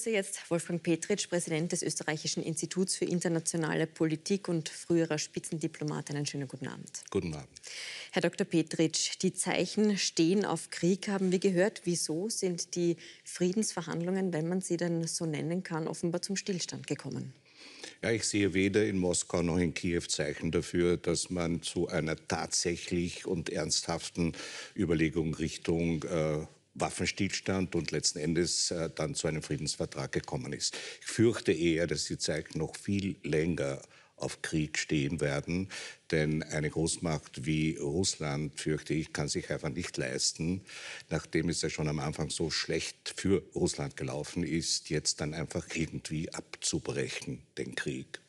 Ich begrüße jetzt Wolfgang Petritsch, Präsident des Österreichischen Instituts für internationale Politik und früherer Spitzendiplomat. Einen schönen guten Abend. Guten Abend. Herr Dr. Petritsch, die Zeichen stehen auf Krieg, haben wir gehört. Wieso sind die Friedensverhandlungen, wenn man sie denn so nennen kann, offenbar zum Stillstand gekommen? Ja, ich sehe weder in Moskau noch in Kiew Zeichen dafür, dass man zu einer tatsächlich und ernsthaften Überlegung Richtung äh, Waffenstillstand und letzten Endes äh, dann zu einem Friedensvertrag gekommen ist. Ich fürchte eher, dass die Zeit noch viel länger auf Krieg stehen werden. Denn eine Großmacht wie Russland, fürchte ich, kann sich einfach nicht leisten, nachdem es ja schon am Anfang so schlecht für Russland gelaufen ist, jetzt dann einfach irgendwie abzubrechen, den Krieg.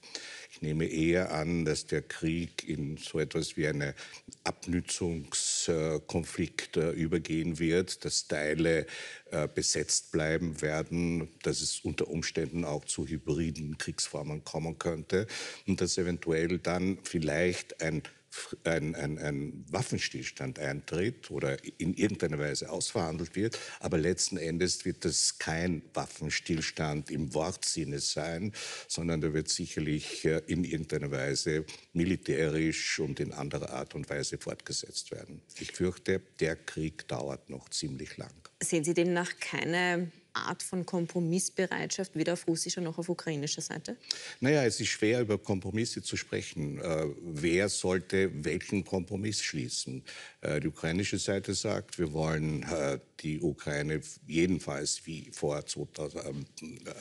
Ich nehme eher an, dass der Krieg in so etwas wie eine Abnützungskonflikt äh, übergehen wird, dass Teile äh, besetzt bleiben werden, dass es unter Umständen auch zu hybriden Kriegsformen kommen könnte und dass eventuell dann vielleicht ein ein, ein, ein Waffenstillstand eintritt oder in irgendeiner Weise ausverhandelt wird. Aber letzten Endes wird das kein Waffenstillstand im Wortsinne sein, sondern da wird sicherlich äh, in irgendeiner Weise militärisch und in anderer Art und Weise fortgesetzt werden. Ich fürchte, der Krieg dauert noch ziemlich lang. Sehen Sie demnach keine Art von Kompromissbereitschaft weder auf russischer noch auf ukrainischer Seite? Naja, es ist schwer, über Kompromisse zu sprechen. Äh, wer sollte welchen Kompromiss schließen? Äh, die ukrainische Seite sagt, wir wollen äh, die Ukraine jedenfalls wie vor, 2000, ähm, äh,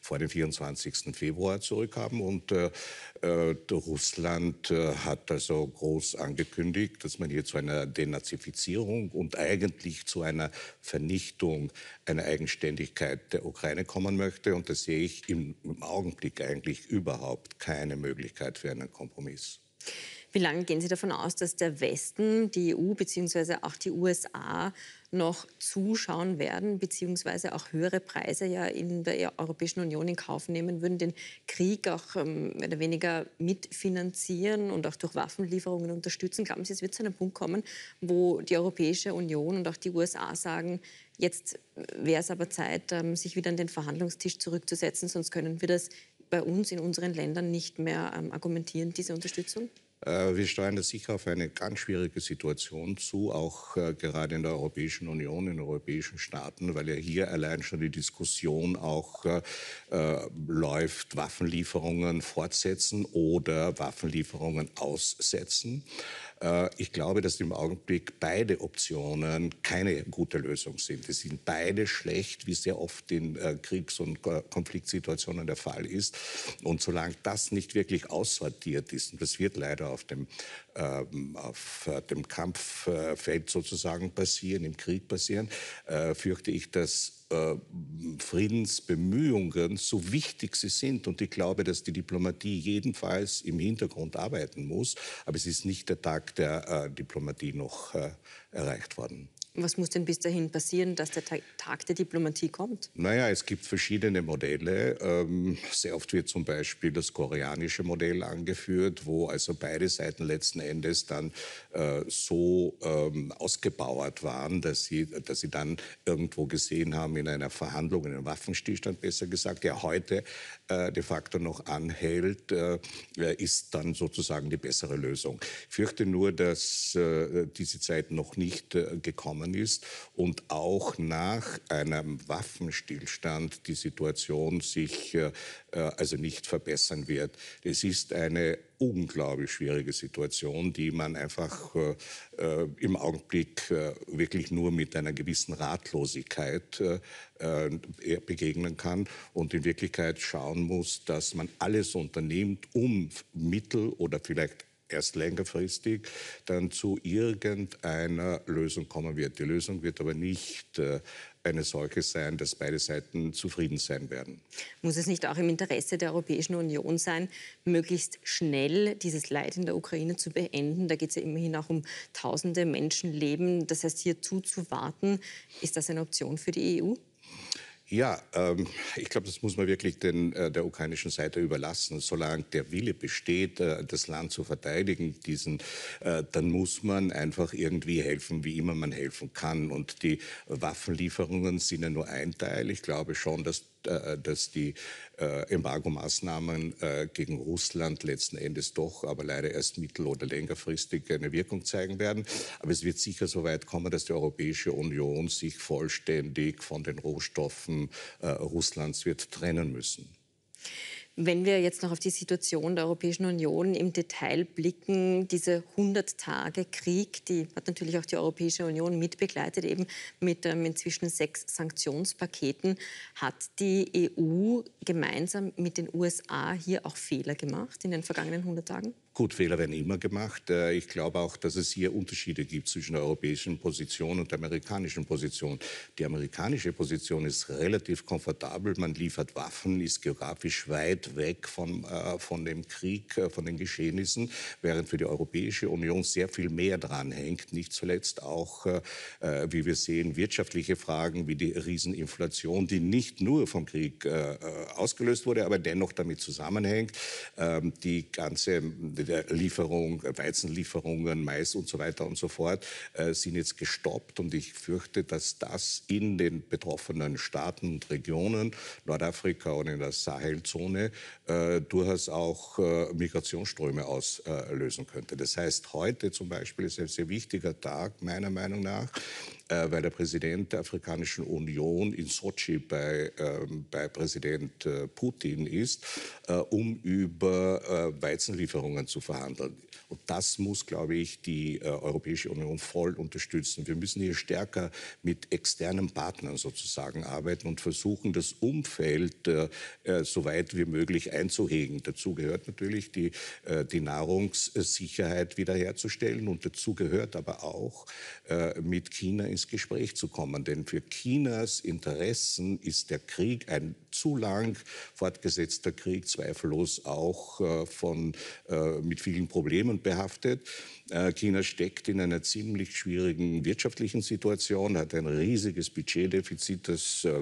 vor dem 24. Februar zurückhaben. Und äh, äh, Russland hat also groß angekündigt, dass man hier zu einer Denazifizierung und eigentlich zu einer Vernichtung einer eigenständigen Eigenständigkeit der Ukraine kommen möchte. Und da sehe ich im, im Augenblick eigentlich überhaupt keine Möglichkeit für einen Kompromiss. Wie lange gehen Sie davon aus, dass der Westen, die EU bzw. auch die USA noch zuschauen werden, beziehungsweise auch höhere Preise ja in der Europäischen Union in Kauf nehmen würden, den Krieg auch ähm, mehr oder weniger mitfinanzieren und auch durch Waffenlieferungen unterstützen. Glauben Sie, es wird zu einem Punkt kommen, wo die Europäische Union und auch die USA sagen, jetzt wäre es aber Zeit, ähm, sich wieder an den Verhandlungstisch zurückzusetzen, sonst können wir das bei uns in unseren Ländern nicht mehr ähm, argumentieren, diese Unterstützung? Äh, wir steuern da sicher auf eine ganz schwierige Situation zu, auch äh, gerade in der Europäischen Union, in europäischen Staaten, weil ja hier allein schon die Diskussion auch äh, läuft, Waffenlieferungen fortsetzen oder Waffenlieferungen aussetzen. Äh, ich glaube, dass im Augenblick beide Optionen keine gute Lösung sind. Es sind beide schlecht, wie sehr oft in äh, Kriegs- und äh, Konfliktsituationen der Fall ist. Und solange das nicht wirklich aussortiert ist, und das wird leider auf dem, ähm, auf dem Kampffeld sozusagen passieren, im Krieg passieren, fürchte ich, dass äh, Friedensbemühungen, so wichtig sie sind, und ich glaube, dass die Diplomatie jedenfalls im Hintergrund arbeiten muss, aber es ist nicht der Tag der äh, Diplomatie noch äh, erreicht worden. Was muss denn bis dahin passieren, dass der Tag der Diplomatie kommt? Naja, es gibt verschiedene Modelle. Ähm, sehr oft wird zum Beispiel das koreanische Modell angeführt, wo also beide Seiten letzten Endes dann äh, so ähm, ausgebauert waren, dass sie, dass sie dann irgendwo gesehen haben in einer Verhandlung, in einem Waffenstillstand besser gesagt, der heute äh, de facto noch anhält, äh, ist dann sozusagen die bessere Lösung. Ich fürchte nur, dass diese Zeit noch nicht gekommen gekommen ist und auch nach einem Waffenstillstand die Situation sich äh, äh, also nicht verbessern wird. Es ist eine unglaublich schwierige Situation, die man einfach äh, äh im Augenblick äh, wirklich nur mit einer gewissen Ratlosigkeit äh, äh begegnen kann und in Wirklichkeit schauen muss, dass man alles unternimmt, um Mittel oder vielleicht erst längerfristig dann zu irgendeiner Lösung kommen wird. Die Lösung wird aber nicht äh, eine solche sein, dass beide Seiten zufrieden sein werden. Muss es nicht auch im Interesse der Europäischen Union sein, möglichst schnell dieses Leid in der Ukraine zu beenden? Da geht es ja immerhin auch um tausende Menschenleben. Das heißt, hier zuzuwarten, ist das eine Option für die EU? Ja, ähm, ich glaube, das muss man wirklich den, äh, der ukrainischen Seite überlassen. Solange der Wille besteht, äh, das Land zu verteidigen, diesen, äh, dann muss man einfach irgendwie helfen, wie immer man helfen kann. Und die Waffenlieferungen sind ja nur ein Teil. Ich glaube schon, dass äh, dass die äh, Embargo-Maßnahmen äh, gegen Russland letzten Endes doch, aber leider erst mittel- oder längerfristig eine Wirkung zeigen werden. Aber es wird sicher so weit kommen, dass die Europäische Union sich vollständig von den Rohstoffen Russlands wird trennen müssen. Wenn wir jetzt noch auf die Situation der Europäischen Union im Detail blicken, diese 100 Tage Krieg, die hat natürlich auch die Europäische Union mitbegleitet, eben mit ähm, inzwischen sechs Sanktionspaketen, hat die EU gemeinsam mit den USA hier auch Fehler gemacht in den vergangenen 100 Tagen? Gut, Fehler werden immer gemacht. Äh, ich glaube auch, dass es hier Unterschiede gibt zwischen der europäischen Position und der amerikanischen Position. Die amerikanische Position ist relativ komfortabel. Man liefert Waffen, ist geografisch weit weg von, äh, von dem Krieg, äh, von den Geschehnissen, während für die Europäische Union sehr viel mehr dran hängt. Nicht zuletzt auch, wie wir sehen, wirtschaftliche Fragen wie die Rieseninflation, die nicht nur vom Krieg ausgelöst wurde, aber dennoch damit zusammenhängt. Ähm, die ganze der Lieferung, äh, Weizenlieferungen, Mais und so weiter und so fort, äh, sind jetzt gestoppt. Und ich fürchte, dass das in den betroffenen Staaten und Regionen, Nordafrika und in der Sahelzone, äh, durchaus auch äh, Migrationsströme auslösen könnte. Das heißt, heute zum Beispiel ist ein sehr wichtiger Tag, meiner Meinung nach, äh, weil der Präsident der Afrikanischen Union in Sochi bei, ähm, bei Präsident äh, Putin ist, äh, um über Weizenlieferungen zu verhandeln. Und das muss, glaube ich, die äh, Europäische Union voll unterstützen. Wir müssen hier stärker mit externen Partnern sozusagen arbeiten und versuchen, das Umfeld äh, äh so weit wie möglich einzuhegen. Dazu gehört natürlich die, äh, die Nahrungssicherheit wiederherzustellen und dazu gehört aber auch, äh, mit China ins Gespräch zu kommen. Denn für Chinas Interessen ist der Krieg ein zu lang fortgesetzter Krieg zweifellos auch äh, von, mit vielen Problemen und behaftet. Äh, China steckt in einer ziemlich schwierigen wirtschaftlichen Situation, hat ein riesiges Budgetdefizit, das äh,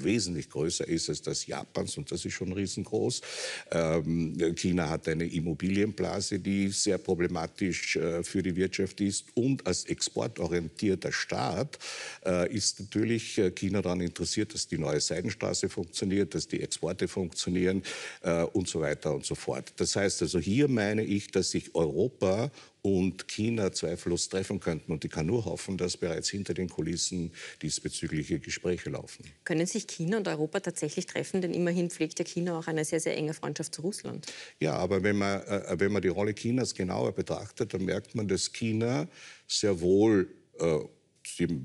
wesentlich größer ist als das Japans und das ist schon riesengroß. Ähm, China hat eine Immobilienblase, die sehr problematisch äh, für die Wirtschaft ist und als exportorientierter Staat ist natürlich China daran interessiert, dass die neue Seidenstraße funktioniert, dass die Exporte funktionieren und so weiter und so fort. Das heißt also, hier meine ich, dass sich Europa und China zweifellos treffen könnten. Und ich kann nur hoffen, dass bereits hinter den Kulissen diesbezügliche Gespräche laufen. Können sich China und Europa tatsächlich treffen? Denn immerhin pflegt ja China auch eine sehr, sehr enge Freundschaft zu Russland. Ja, aber wenn man, äh, wenn man die Rolle Chinas genauer betrachtet, dann merkt man, dass China sehr wohl äh, die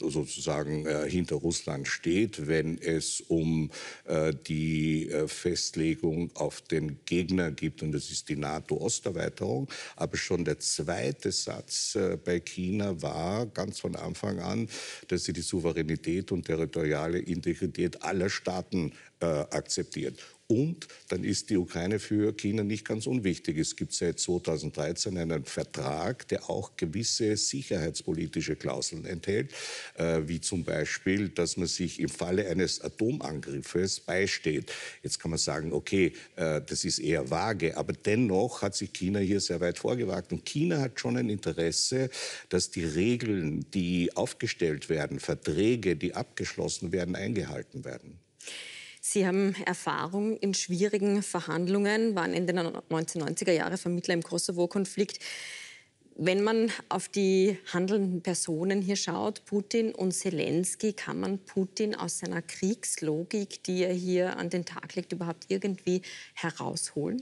sozusagen äh, hinter Russland steht, wenn es um äh, die äh, Festlegung auf den Gegner geht, Und das ist die NATO-Osterweiterung. Aber schon der zweite Satz äh, bei China war ganz von Anfang an, dass sie die Souveränität und territoriale Integrität aller Staaten äh, akzeptiert. Und dann ist die Ukraine für China nicht ganz unwichtig. Es gibt seit 2013 einen Vertrag, der auch gewisse sicherheitspolitische Klauseln enthält, äh, wie zum Beispiel, dass man sich im Falle eines Atomangriffes beisteht. Jetzt kann man sagen, okay, äh, das ist eher vage, aber dennoch hat sich China hier sehr weit vorgewagt. Und China hat schon ein Interesse, dass die Regeln, die aufgestellt werden, Verträge, die abgeschlossen werden, eingehalten werden. Sie haben Erfahrung in schwierigen Verhandlungen, waren Ende der 1990er Jahre Vermittler im Kosovo-Konflikt. Wenn man auf die handelnden Personen hier schaut, Putin und Zelensky, kann man Putin aus seiner Kriegslogik, die er hier an den Tag legt, überhaupt irgendwie herausholen?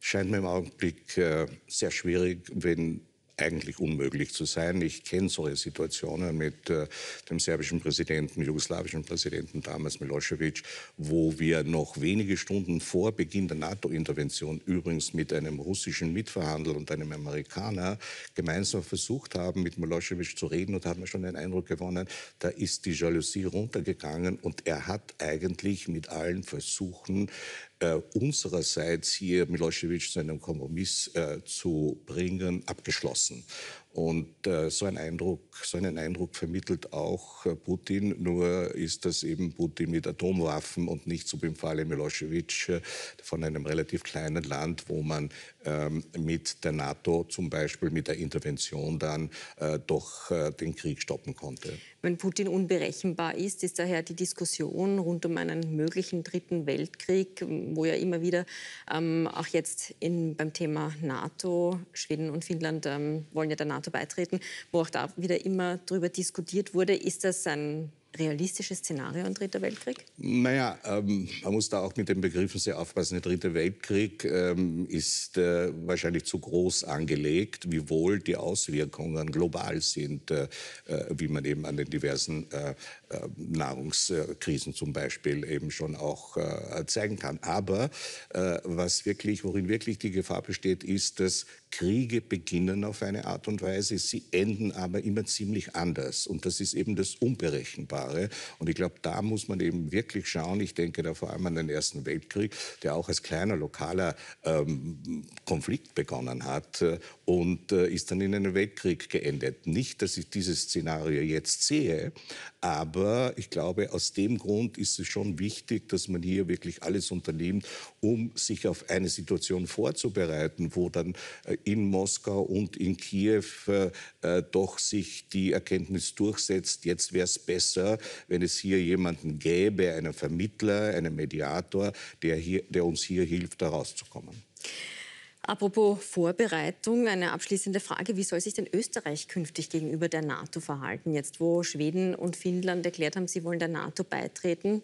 Scheint mir im Augenblick äh, sehr schwierig, wenn eigentlich unmöglich zu sein. Ich kenne solche Situationen mit äh, dem serbischen Präsidenten, jugoslawischen Präsidenten damals Milosevic, wo wir noch wenige Stunden vor Beginn der NATO-Intervention übrigens mit einem russischen Mitverhandler und einem Amerikaner gemeinsam versucht haben, mit Milosevic zu reden und haben schon den Eindruck gewonnen, da ist die Jalousie runtergegangen und er hat eigentlich mit allen Versuchen äh, unsererseits hier Milosevic zu einem Kompromiss äh, zu bringen, abgeschlossen. Und äh, so, ein Eindruck, so einen Eindruck vermittelt auch äh, Putin, nur ist das eben Putin mit Atomwaffen und nicht so im Falle Milosevic äh, von einem relativ kleinen Land, wo man ähm, mit der NATO zum Beispiel mit der Intervention dann doch den Krieg stoppen konnte. Wenn Putin unberechenbar ist, ist daher die Diskussion rund um einen möglichen dritten Weltkrieg, wo ja immer wieder ähm, auch jetzt in, beim Thema NATO, Schweden und Finnland ähm, wollen ja der NATO NATO beitreten, wo auch da wieder immer darüber diskutiert wurde, ist das ein realistisches Szenario, ein dritter Weltkrieg? Naja, ähm, man muss da auch mit den Begriffen sehr aufpassen. Der dritte Weltkrieg ähm, ist äh, wahrscheinlich zu groß angelegt, wiewohl die Auswirkungen global sind, äh, äh, wie man eben an den diversen äh, äh Nahrungskrisen zum Beispiel eben schon auch äh, zeigen kann. Aber was wirklich, worin wirklich die Gefahr besteht, ist, dass Kriege beginnen auf eine Art und Weise, sie enden aber immer ziemlich anders. Und das ist eben das Unberechenbare. Jahre. Und ich glaube, da muss man eben wirklich schauen. Ich denke da vor allem an den Ersten Weltkrieg, der auch als kleiner lokaler ähm, Konflikt begonnen hat äh, und äh, ist dann in einen Weltkrieg geendet. Nicht, dass ich dieses Szenario jetzt sehe, aber ich glaube, aus dem Grund ist es schon wichtig, dass man hier wirklich alles unternimmt, um sich auf eine Situation vorzubereiten, wo dann äh, in Moskau und in Kiew äh, äh, doch sich die Erkenntnis durchsetzt, jetzt wäre es besser, wenn es hier jemanden gäbe, einen Vermittler, einen Mediator, der, hier, der uns hier hilft, da rauszukommen. Apropos Vorbereitung, eine abschließende Frage. Wie soll sich denn Österreich künftig gegenüber der NATO verhalten, jetzt wo Schweden und Finnland erklärt haben, sie wollen der NATO beitreten?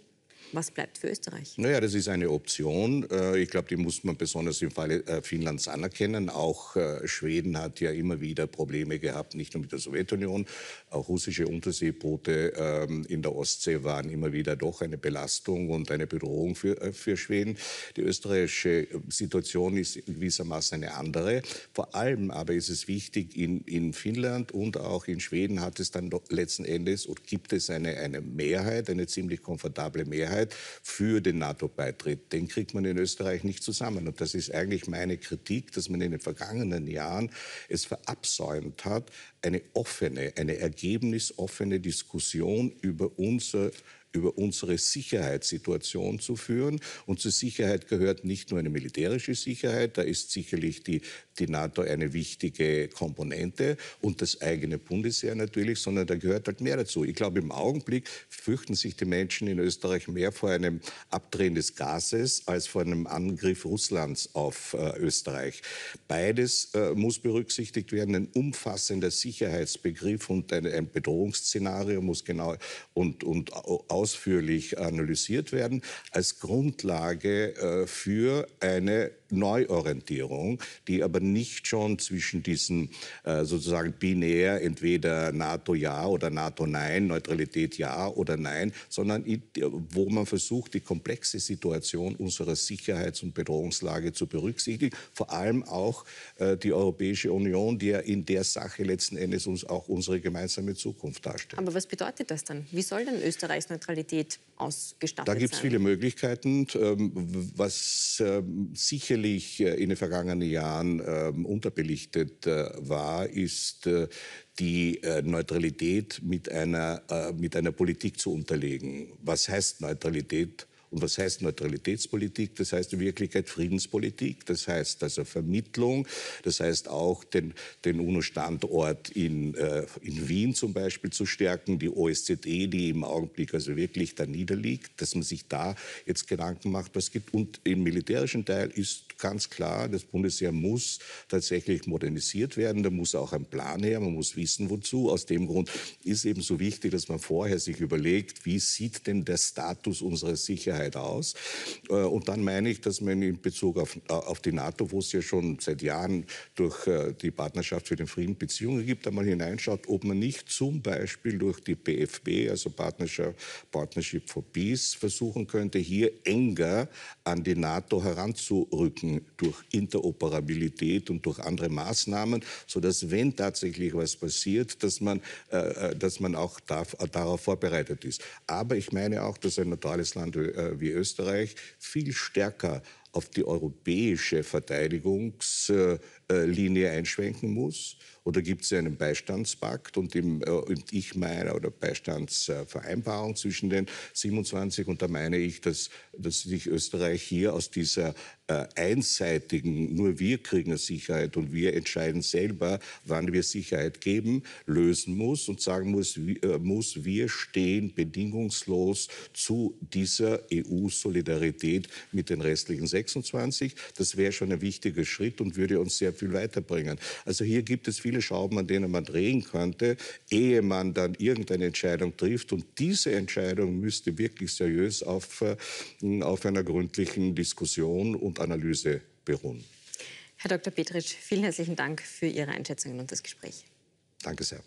Was bleibt für Österreich? Naja, das ist eine Option. Äh, ich glaube, die muss man besonders im Falle äh, Finnlands anerkennen. Auch äh, Schweden hat ja immer wieder Probleme gehabt, nicht nur mit der Sowjetunion. Auch russische Unterseeboote ähm, in der Ostsee waren immer wieder doch eine Belastung und eine Bedrohung für, für Schweden. Die österreichische Situation ist gewissermaßen eine andere. Vor allem aber ist es wichtig, in, in Finnland und auch in Schweden hat es dann letzten Endes oder gibt es eine, eine Mehrheit, eine ziemlich komfortable Mehrheit Mehrheit für den NATO-Beitritt. Den kriegt man in Österreich nicht zusammen. Und das ist eigentlich meine Kritik, dass man in den vergangenen Jahren es verabsäumt hat, eine offene, eine ergebnisoffene Diskussion über unser über unsere Sicherheitssituation zu führen. Und zur Sicherheit gehört nicht nur eine militärische Sicherheit, da ist sicherlich die, die NATO eine wichtige Komponente und das eigene Bundesheer natürlich, sondern da gehört halt mehr dazu. Ich glaube, im Augenblick fürchten sich die Menschen in Österreich mehr vor einem Abdrehen des Gases als vor einem Angriff Russlands auf äh, Österreich. Beides äh, muss berücksichtigt werden. Ein umfassender Sicherheitsbegriff und ein, ein Bedrohungsszenario muss genau und, und au, ausführlich analysiert werden, als Grundlage äh, für eine Neuorientierung, die aber nicht schon zwischen diesen äh, sozusagen binär entweder NATO ja oder NATO nein, Neutralität ja oder nein, sondern in, wo man versucht, die komplexe Situation unserer Sicherheits- und Bedrohungslage zu berücksichtigen, vor allem auch äh, die Europäische Union, die ja in der Sache letzten Endes uns auch unsere gemeinsame Zukunft darstellt. Aber was bedeutet das dann? Wie soll denn Österreichs Neutralität ausgestattet werden? Da gibt es viele Möglichkeiten, ähm, was ähm, sicherlich sicherlich äh, in den vergangenen Jahren ähm, unterbelichtet äh, war, ist äh, die Neutralität mit einer, mit einer Politik zu unterlegen. Was heißt Neutralität? Und was heißt Neutralitätspolitik? Das heißt in Wirklichkeit Friedenspolitik. Das heißt also Vermittlung. Das heißt auch den, den UNO-Standort in, äh, in Wien zum Beispiel zu stärken. Die OSZE, die im Augenblick also wirklich da niederliegt, dass man sich da jetzt Gedanken macht, was gibt. Und im militärischen Teil ist ganz klar, das Bundesheer muss tatsächlich modernisiert werden. Da muss auch ein Plan her. Man muss wissen, wozu. Aus dem Grund ist eben so wichtig, dass man vorher sich überlegt, wie sieht denn der Status unserer Sicherheit aus? Äh, und dann meine ich, dass man in Bezug auf, äh, auf die NATO, wo es ja schon seit Jahren durch äh, die Partnerschaft für den Frieden Beziehungen gibt, einmal hineinschaut, ob man nicht zum Beispiel durch die BFB, also Partnership for Peace, versuchen könnte, hier enger an die NATO heranzurücken dagegen durch Interoperabilität und durch andere Maßnahmen, sodass, wenn tatsächlich was passiert, dass man, äh, äh, dass man auch da, darauf vorbereitet ist. Aber ich meine auch, dass ein neutrales Land äh, wie Österreich viel stärker auf die europäische Verteidigungslinie einschwenken muss? Oder gibt es einen Beistandspakt und, im, äh, und ich meine, oder Beistandsvereinbarung zwischen den 27? Und da meine ich, dass, dass sich Österreich hier aus dieser äh, einseitigen, nur wir kriegen Sicherheit und wir entscheiden selber, wann wir Sicherheit geben, lösen muss und sagen muss, äh, muss wir stehen bedingungslos zu dieser EU-Solidarität mit den restlichen Sektoren. 2026. Das wäre schon ein wichtiger Schritt und würde uns sehr viel weiterbringen. Also hier gibt es viele Schrauben, an denen man drehen könnte, ehe man dann irgendeine Entscheidung trifft. Und diese Entscheidung müsste wirklich seriös auf, äh, auf einer gründlichen Diskussion und Analyse beruhen. Herr Dr. Petritsch, vielen herzlichen Dank für Ihre Einschätzungen und das Gespräch. Danke sehr.